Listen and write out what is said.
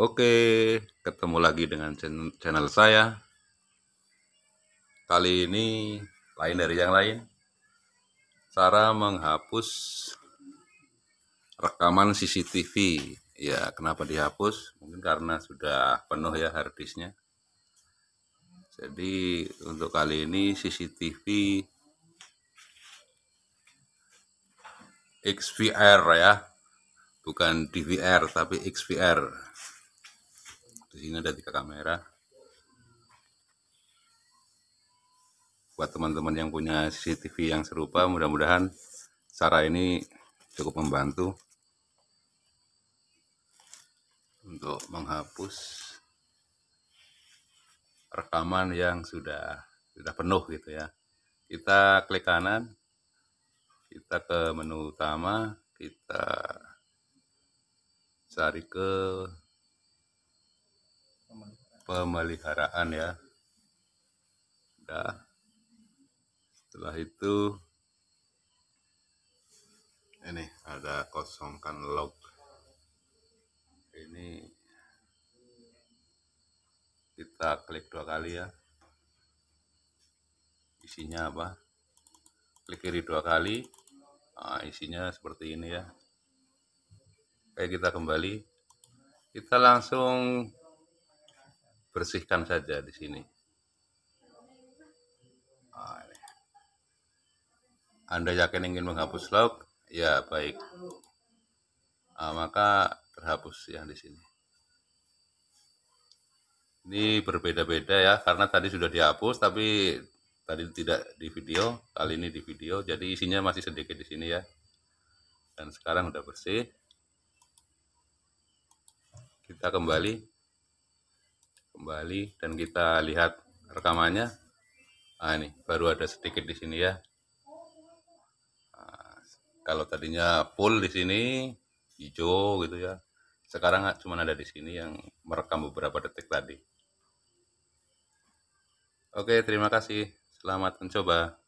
Oke, ketemu lagi dengan channel saya. Kali ini lain dari yang lain. Cara menghapus rekaman CCTV. Ya, kenapa dihapus? Mungkin karena sudah penuh ya harddisknya. Jadi untuk kali ini CCTV XVR ya, bukan DVR tapi XVR di sini ada tiga kamera buat teman-teman yang punya CCTV yang serupa mudah-mudahan cara ini cukup membantu untuk menghapus rekaman yang sudah sudah penuh gitu ya kita klik kanan kita ke menu utama kita cari ke pemeliharaan ya sudah setelah itu ini ada kosongkan log ini kita klik dua kali ya isinya apa klik kiri dua kali nah, isinya seperti ini ya oke kita kembali kita langsung dibersihkan saja di sini. Anda yakin ingin menghapus log? Ya, baik. Nah, maka terhapus yang di sini. Ini berbeda-beda ya, karena tadi sudah dihapus, tapi tadi tidak di video, kali ini di video, jadi isinya masih sedikit di sini ya. Dan sekarang sudah bersih. Kita kembali kembali dan kita lihat rekamannya. Nah, ini baru ada sedikit di sini ya. Nah, kalau tadinya full di sini hijau gitu ya. Sekarang cuma ada di sini yang merekam beberapa detik tadi. Oke, terima kasih. Selamat mencoba.